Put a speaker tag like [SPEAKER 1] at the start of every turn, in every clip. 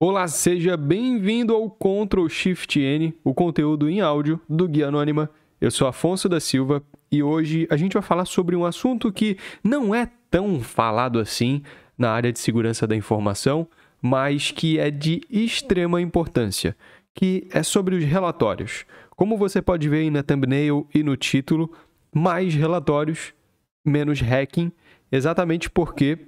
[SPEAKER 1] Olá, seja bem-vindo ao Ctrl Shift N, o conteúdo em áudio do Guia Anônima. Eu sou Afonso da Silva e hoje a gente vai falar sobre um assunto que não é tão falado assim na área de segurança da informação, mas que é de extrema importância, que é sobre os relatórios. Como você pode ver aí na thumbnail e no título, mais relatórios, menos hacking, exatamente porque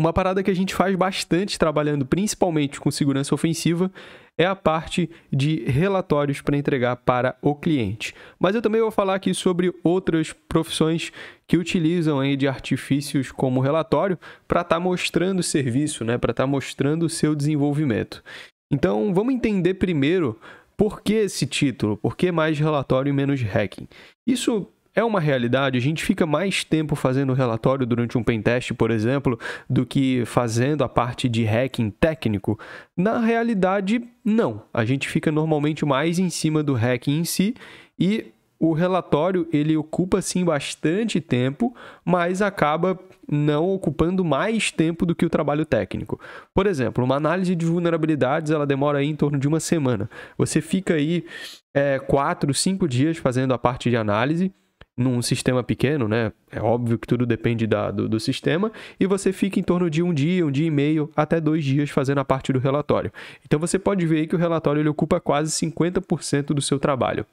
[SPEAKER 1] uma parada que a gente faz bastante trabalhando principalmente com segurança ofensiva é a parte de relatórios para entregar para o cliente. Mas eu também vou falar aqui sobre outras profissões que utilizam aí de artifícios como relatório para estar tá mostrando o serviço, né, para estar tá mostrando o seu desenvolvimento. Então, vamos entender primeiro por que esse título? Por que mais relatório e menos hacking? Isso é uma realidade. A gente fica mais tempo fazendo relatório durante um pentest, por exemplo, do que fazendo a parte de hacking técnico. Na realidade, não. A gente fica normalmente mais em cima do hacking em si e o relatório ele ocupa sim bastante tempo, mas acaba não ocupando mais tempo do que o trabalho técnico. Por exemplo, uma análise de vulnerabilidades ela demora em torno de uma semana. Você fica aí é, quatro, cinco dias fazendo a parte de análise num sistema pequeno, né? É óbvio que tudo depende da, do, do, sistema, e você fica em torno de um dia, um dia e meio, até dois dias fazendo a parte do relatório. Então você pode ver que o relatório ele ocupa quase 50% do seu trabalho.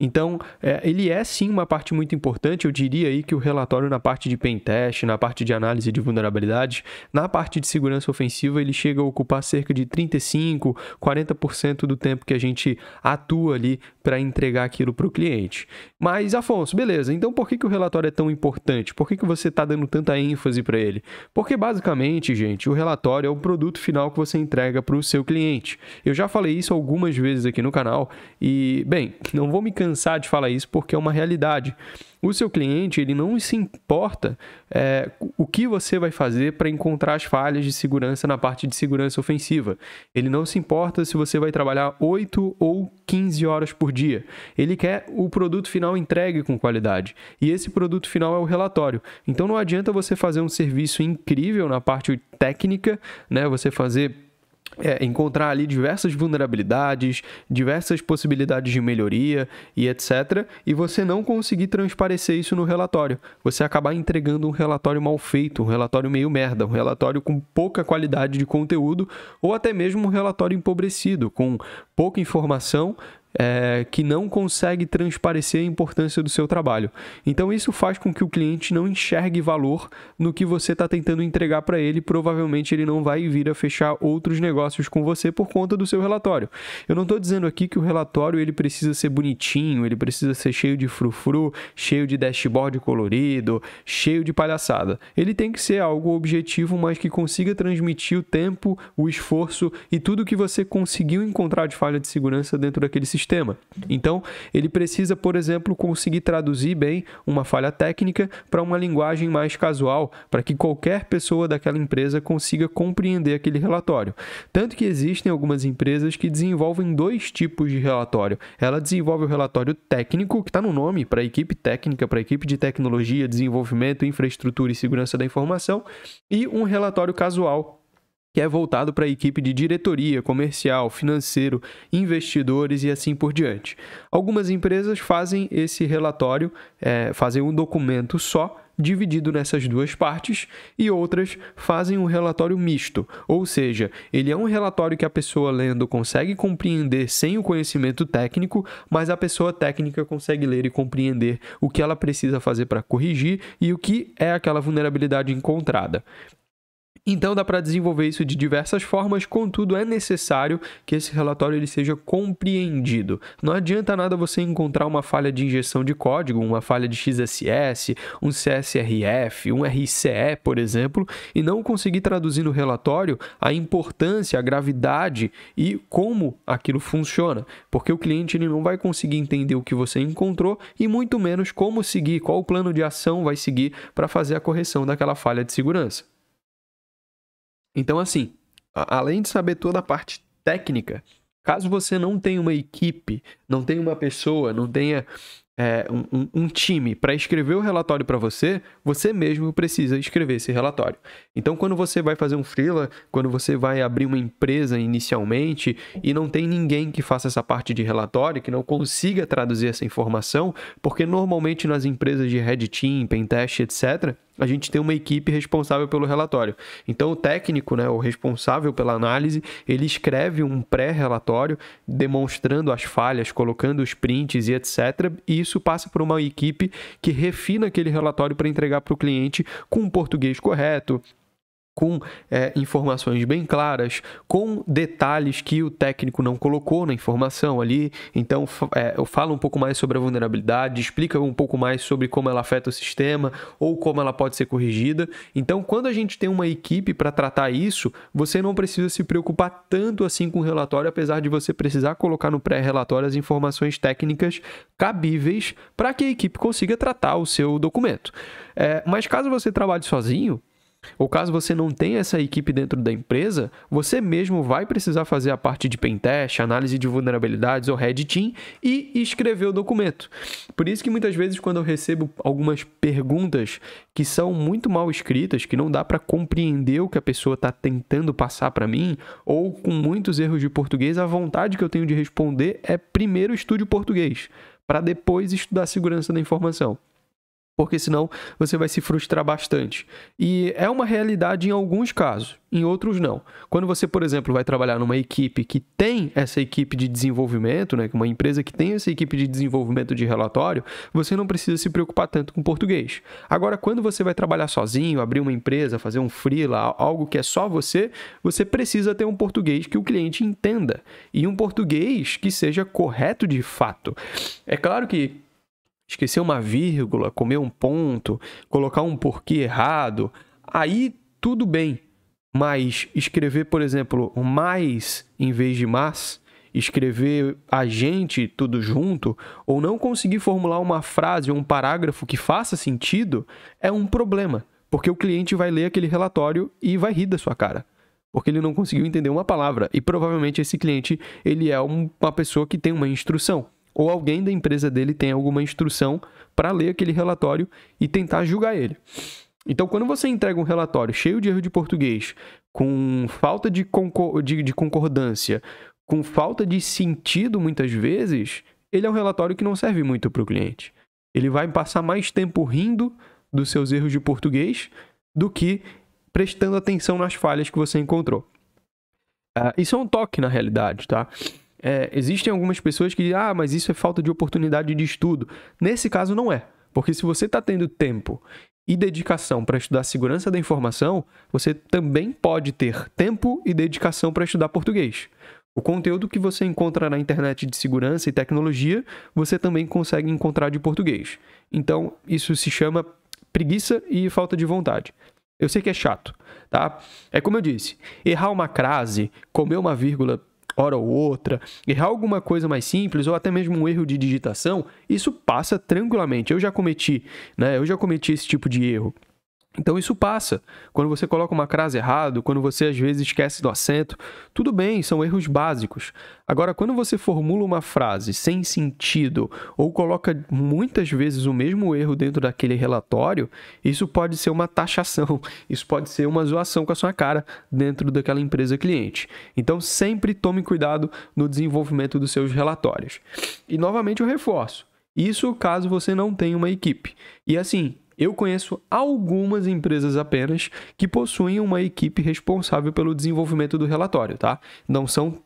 [SPEAKER 1] Então, é, ele é sim uma parte muito importante. Eu diria aí que o relatório na parte de pen test, na parte de análise de vulnerabilidades, na parte de segurança ofensiva, ele chega a ocupar cerca de 35, 40% do tempo que a gente atua ali para entregar aquilo para o cliente. Mas, Afonso, beleza, então por que, que o relatório é tão importante? Por que, que você está dando tanta ênfase para ele? Porque, basicamente, gente, o relatório é o produto final que você entrega para o seu cliente. Eu já falei isso algumas vezes aqui no canal e, bem, não vou me cansar de falar isso porque é uma realidade. O seu cliente ele não se importa é, o que você vai fazer para encontrar as falhas de segurança na parte de segurança ofensiva. Ele não se importa se você vai trabalhar 8 ou 15 horas por dia. Ele quer o produto final entregue com qualidade. E esse produto final é o relatório. Então não adianta você fazer um serviço incrível na parte técnica, né? Você fazer é, encontrar ali diversas vulnerabilidades, diversas possibilidades de melhoria e etc. E você não conseguir transparecer isso no relatório. Você acabar entregando um relatório mal feito, um relatório meio merda, um relatório com pouca qualidade de conteúdo ou até mesmo um relatório empobrecido, com pouca informação é, que não consegue transparecer a importância do seu trabalho. Então, isso faz com que o cliente não enxergue valor no que você está tentando entregar para ele. Provavelmente, ele não vai vir a fechar outros negócios com você por conta do seu relatório. Eu não estou dizendo aqui que o relatório ele precisa ser bonitinho, ele precisa ser cheio de frufru, cheio de dashboard colorido, cheio de palhaçada. Ele tem que ser algo objetivo, mas que consiga transmitir o tempo, o esforço e tudo que você conseguiu encontrar de falha de segurança dentro daquele sistema sistema. Então, ele precisa, por exemplo, conseguir traduzir bem uma falha técnica para uma linguagem mais casual, para que qualquer pessoa daquela empresa consiga compreender aquele relatório. Tanto que existem algumas empresas que desenvolvem dois tipos de relatório. Ela desenvolve o relatório técnico, que está no nome, para a equipe técnica, para a equipe de tecnologia, desenvolvimento, infraestrutura e segurança da informação, e um relatório casual, que é voltado para a equipe de diretoria, comercial, financeiro, investidores e assim por diante. Algumas empresas fazem esse relatório, é, fazem um documento só dividido nessas duas partes e outras fazem um relatório misto, ou seja, ele é um relatório que a pessoa lendo consegue compreender sem o conhecimento técnico, mas a pessoa técnica consegue ler e compreender o que ela precisa fazer para corrigir e o que é aquela vulnerabilidade encontrada. Então dá para desenvolver isso de diversas formas, contudo é necessário que esse relatório ele seja compreendido. Não adianta nada você encontrar uma falha de injeção de código, uma falha de XSS, um CSRF, um RCE, por exemplo, e não conseguir traduzir no relatório a importância, a gravidade e como aquilo funciona, porque o cliente ele não vai conseguir entender o que você encontrou e muito menos como seguir, qual o plano de ação vai seguir para fazer a correção daquela falha de segurança. Então, assim, além de saber toda a parte técnica, caso você não tenha uma equipe, não tenha uma pessoa, não tenha é, um, um, time para escrever o relatório para você, você mesmo precisa escrever esse relatório. Então, quando você vai fazer um freela, quando você vai abrir uma empresa inicialmente e não tem ninguém que faça essa parte de relatório, que não consiga traduzir essa informação, porque normalmente nas empresas de Red Team, Pentest, etc., a gente tem uma equipe responsável pelo relatório. Então, o técnico, né, o responsável pela análise, ele escreve um pré-relatório demonstrando as falhas, colocando os prints e etc. E isso passa por uma equipe que refina aquele relatório para entregar para o cliente com o português correto, com é, informações bem claras, com detalhes que o técnico não colocou na informação ali. Então, é, fala um pouco mais sobre a vulnerabilidade, explica um pouco mais sobre como ela afeta o sistema ou como ela pode ser corrigida. Então, quando a gente tem uma equipe para tratar isso, você não precisa se preocupar tanto assim com o relatório, apesar de você precisar colocar no pré-relatório as informações técnicas cabíveis para que a equipe consiga tratar o seu documento. É, mas caso você trabalhe sozinho, ou caso você não tenha essa equipe dentro da empresa, você mesmo vai precisar fazer a parte de pentest, análise de vulnerabilidades ou red team e escrever o documento. Por isso que muitas vezes quando eu recebo algumas perguntas que são muito mal escritas, que não dá para compreender o que a pessoa está tentando passar para mim, ou com muitos erros de português, a vontade que eu tenho de responder é primeiro estude português, para depois estudar segurança da informação porque senão você vai se frustrar bastante. E é uma realidade em alguns casos, em outros não. Quando você, por exemplo, vai trabalhar numa equipe que tem essa equipe de desenvolvimento, né, uma empresa que tem essa equipe de desenvolvimento de relatório, você não precisa se preocupar tanto com português. Agora, quando você vai trabalhar sozinho, abrir uma empresa, fazer um freela, algo que é só você, você precisa ter um português que o cliente entenda e um português que seja correto de fato. É claro que esquecer uma vírgula, comer um ponto, colocar um porquê errado, aí tudo bem. Mas escrever, por exemplo, mais em vez de mas, escrever a gente tudo junto, ou não conseguir formular uma frase ou um parágrafo que faça sentido, é um problema. Porque o cliente vai ler aquele relatório e vai rir da sua cara porque ele não conseguiu entender uma palavra. E provavelmente esse cliente, ele é uma pessoa que tem uma instrução ou alguém da empresa dele tem alguma instrução para ler aquele relatório e tentar julgar ele. Então, quando você entrega um relatório cheio de erro de português, com falta de, concor de, de concordância, com falta de sentido muitas vezes, ele é um relatório que não serve muito para o cliente. Ele vai passar mais tempo rindo dos seus erros de português do que prestando atenção nas falhas que você encontrou. Uh, isso é um toque na realidade, tá? É, existem algumas pessoas que ah, mas isso é falta de oportunidade de estudo. Nesse caso, não é. Porque se você está tendo tempo e dedicação para estudar segurança da informação, você também pode ter tempo e dedicação para estudar português. O conteúdo que você encontra na internet de segurança e tecnologia, você também consegue encontrar de português. Então, isso se chama preguiça e falta de vontade. Eu sei que é chato, tá? É como eu disse, errar uma crase, comer uma vírgula hora ou outra, errar alguma coisa mais simples ou até mesmo um erro de digitação, isso passa tranquilamente. Eu já cometi, né? Eu já cometi esse tipo de erro. Então isso passa. Quando você coloca uma crase errado, quando você às vezes esquece do acento, tudo bem, são erros básicos. Agora, quando você formula uma frase sem sentido ou coloca muitas vezes o mesmo erro dentro daquele relatório, isso pode ser uma taxação, isso pode ser uma zoação com a sua cara dentro daquela empresa cliente. Então sempre tome cuidado no desenvolvimento dos seus relatórios. E novamente eu reforço. Isso caso você não tenha uma equipe. E assim, eu conheço algumas empresas apenas que possuem uma equipe responsável pelo desenvolvimento do relatório, tá? Não são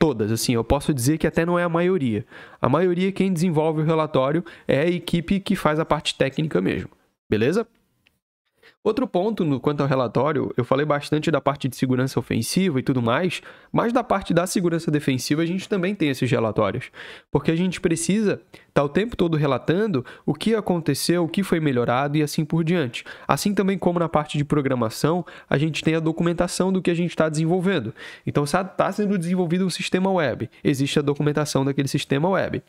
[SPEAKER 1] todas, assim, eu posso dizer que até não é a maioria. A maioria quem desenvolve o relatório é a equipe que faz a parte técnica mesmo. Beleza? Outro ponto no quanto ao relatório, eu falei bastante da parte de segurança ofensiva e tudo mais, mas da parte da segurança defensiva a gente também tem esses relatórios, porque a gente precisa estar tá o tempo todo relatando o que aconteceu, o que foi melhorado e assim por diante. Assim também como na parte de programação, a gente tem a documentação do que a gente está desenvolvendo. Então, está sendo desenvolvido um sistema web, existe a documentação daquele sistema web.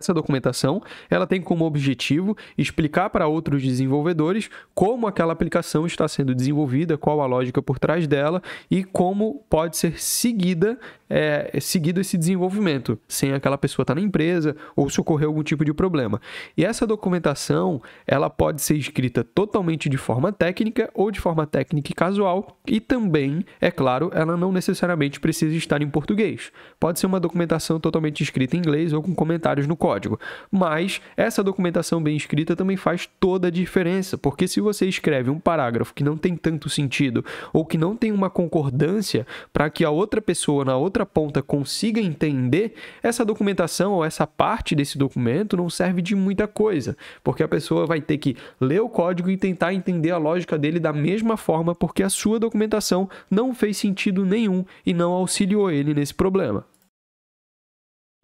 [SPEAKER 1] Essa documentação, ela tem como objetivo explicar para outros desenvolvedores como aquela aplicação está sendo desenvolvida, qual a lógica por trás dela e como pode ser seguida é, seguido esse desenvolvimento, sem aquela pessoa estar tá na empresa ou se ocorrer algum tipo de problema. E essa documentação, ela pode ser escrita totalmente de forma técnica ou de forma técnica e casual, e também, é claro, ela não necessariamente precisa estar em português. Pode ser uma documentação totalmente escrita em inglês ou com comentários no código. Mas essa documentação bem escrita também faz toda a diferença, porque se você escreve um parágrafo que não tem tanto sentido ou que não tem uma concordância para que a outra pessoa na outra ponta consiga entender, essa documentação ou essa parte desse documento não serve de muita coisa, porque a pessoa vai ter que ler o código e tentar entender a lógica dele da mesma forma, porque a sua documentação não fez sentido nenhum e não auxiliou ele nesse problema.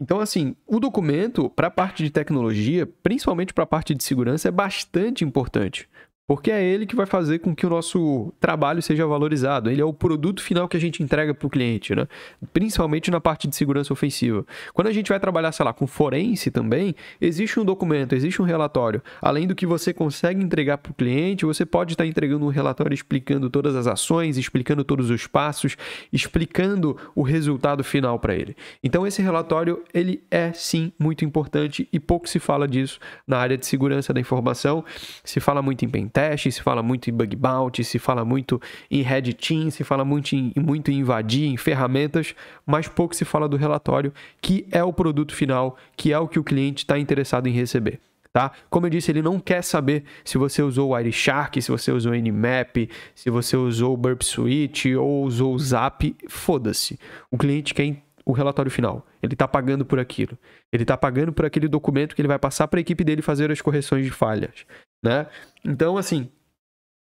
[SPEAKER 1] Então, assim, o documento, para a parte de tecnologia, principalmente para a parte de segurança, é bastante importante, porque é ele que vai fazer com que o nosso trabalho seja valorizado. Ele é o produto final que a gente entrega para o cliente, né? Principalmente na parte de segurança ofensiva. Quando a gente vai trabalhar, sei lá, com forense também, existe um documento, existe um relatório. Além do que você consegue entregar para o cliente, você pode estar tá entregando um relatório explicando todas as ações, explicando todos os passos, explicando o resultado final para ele. Então esse relatório, ele é sim muito importante e pouco se fala disso na área de segurança da informação. Se fala muito em pen teste, se fala muito em bug bounty, se fala muito em red team, se fala muito em, muito em invadir, em ferramentas, mas pouco se fala do relatório, que é o produto final, que é o que o cliente está interessado em receber. Tá? Como eu disse, ele não quer saber se você usou o Wireshark, se você usou o Nmap, se você usou o Burp Suite ou usou o Zap, foda-se. O cliente quer o relatório final. Ele está pagando por aquilo. Ele está pagando por aquele documento que ele vai passar para a equipe dele fazer as correções de falhas né? Então, assim,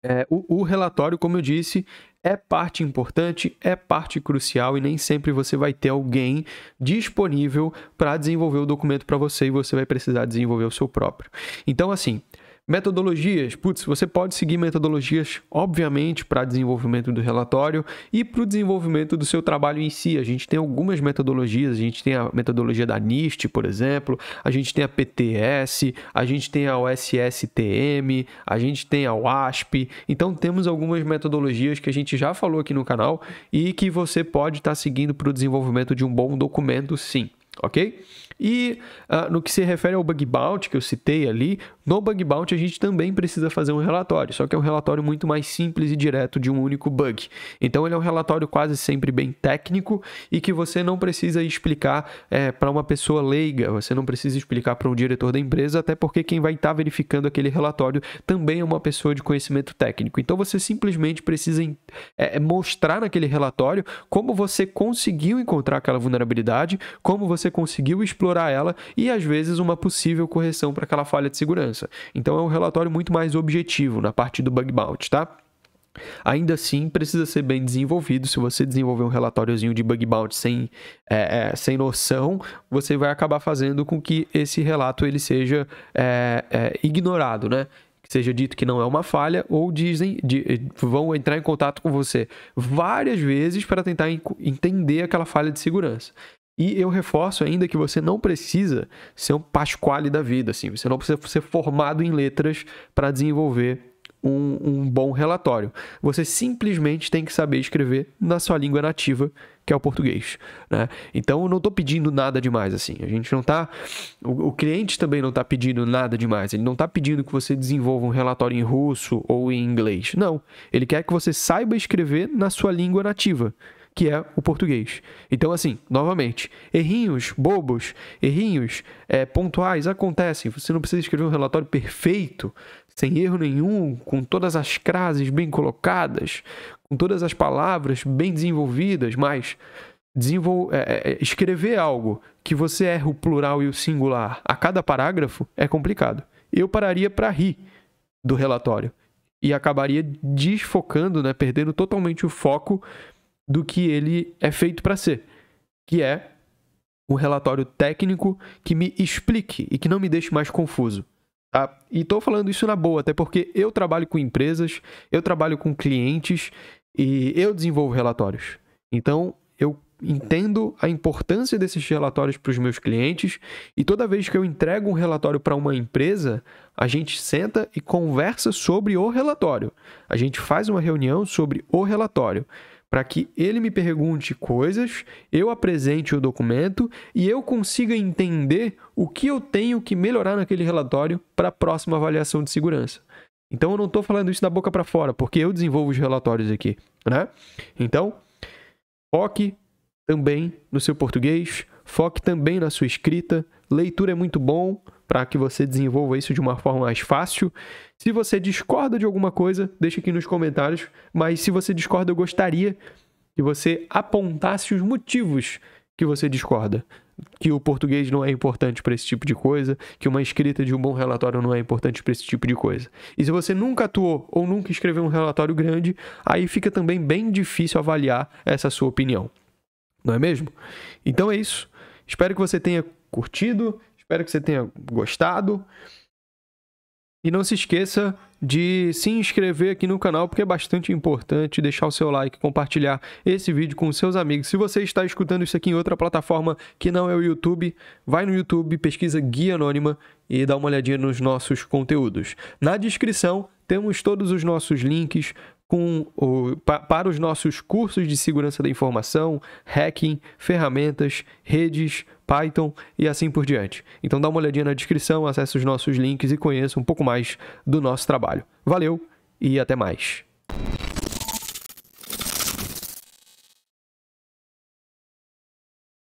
[SPEAKER 1] é, o, o relatório, como eu disse, é parte importante, é parte crucial e nem sempre você vai ter alguém disponível para desenvolver o documento para você e você vai precisar desenvolver o seu próprio. Então, assim, Metodologias, putz, você pode seguir metodologias, obviamente, para desenvolvimento do relatório e para o desenvolvimento do seu trabalho em si. A gente tem algumas metodologias, a gente tem a metodologia da NIST, por exemplo, a gente tem a PTS, a gente tem a OSSTM, a gente tem a WASP. Então temos algumas metodologias que a gente já falou aqui no canal e que você pode estar tá seguindo para o desenvolvimento de um bom documento, sim, ok? E uh, no que se refere ao bug bounty que eu citei ali, no bug bounty a gente também precisa fazer um relatório, só que é um relatório muito mais simples e direto de um único bug. Então ele é um relatório quase sempre bem técnico e que você não precisa explicar é, para uma pessoa leiga, você não precisa explicar para um diretor da empresa, até porque quem vai estar tá verificando aquele relatório também é uma pessoa de conhecimento técnico. Então você simplesmente precisa é, é, mostrar naquele relatório como você conseguiu encontrar aquela vulnerabilidade, como você conseguiu explorar ela e, às vezes, uma possível correção para aquela falha de segurança. Então, é um relatório muito mais objetivo na parte do bug bounty, tá? Ainda assim, precisa ser bem desenvolvido. Se você desenvolver um relatóriozinho de bug bounty sem, é, é, sem noção, você vai acabar fazendo com que esse relato ele seja é, é ignorado, né? Que seja dito que não é uma falha ou dizem de, eh, vão entrar em contato com você várias vezes para tentar entender aquela falha de segurança. E eu reforço ainda que você não precisa ser um pasquale da vida, assim. Você não precisa ser formado em letras para desenvolver um, um, bom relatório. Você simplesmente tem que saber escrever na sua língua nativa, que é o português. Né? Então, eu não estou pedindo nada demais, assim. A gente não está... O, o cliente também não está pedindo nada demais. Ele não está pedindo que você desenvolva um relatório em russo ou em inglês. Não. Ele quer que você saiba escrever na sua língua nativa que é o português. Então, assim, novamente, errinhos bobos, errinhos é, pontuais acontecem. Você não precisa escrever um relatório perfeito, sem erro nenhum, com todas as frases bem colocadas, com todas as palavras bem desenvolvidas, mas desenvol... É, é, é escrever algo que você erra o plural e o singular a cada parágrafo é complicado. Eu pararia para rir do relatório e acabaria desfocando, né, perdendo totalmente o foco do que ele é feito para ser, que é um relatório técnico que me explique e que não me deixe mais confuso. Tá? E estou falando isso na boa, até porque eu trabalho com empresas, eu trabalho com clientes e eu desenvolvo relatórios. Então, eu entendo a importância desses relatórios para os meus clientes e toda vez que eu entrego um relatório para uma empresa, a gente senta e conversa sobre o relatório. A gente faz uma reunião sobre o relatório para que ele me pergunte coisas, eu apresente o documento e eu consiga entender o que eu tenho que melhorar naquele relatório para a próxima avaliação de segurança. Então eu não estou falando isso da boca para fora, porque eu desenvolvo os relatórios aqui, né? Então, foque também no seu português, foque também na sua escrita. Leitura é muito bom, para que você desenvolva isso de uma forma mais fácil. Se você discorda de alguma coisa, deixa aqui nos comentários, mas se você discorda, eu gostaria que você apontasse os motivos que você discorda. Que o português não é importante para esse tipo de coisa, que uma escrita de um bom relatório não é importante para esse tipo de coisa. E se você nunca atuou ou nunca escreveu um relatório grande, aí fica também bem difícil avaliar essa sua opinião. Não é mesmo? Então é isso. Espero que você tenha curtido, Espero que você tenha gostado. E não se esqueça de se inscrever aqui no canal, porque é bastante importante deixar o seu like, compartilhar esse vídeo com seus amigos. Se você está escutando isso aqui em outra plataforma que não é o YouTube, vai no YouTube, pesquisa Guia Anônima e dá uma olhadinha nos nossos conteúdos. Na descrição temos todos os nossos links com, o, pa, para os nossos cursos de segurança da informação, hacking, ferramentas, redes, Python e assim por diante. Então dá uma olhadinha na descrição, acesse os nossos links e conheça um pouco mais do nosso trabalho. Valeu e até mais!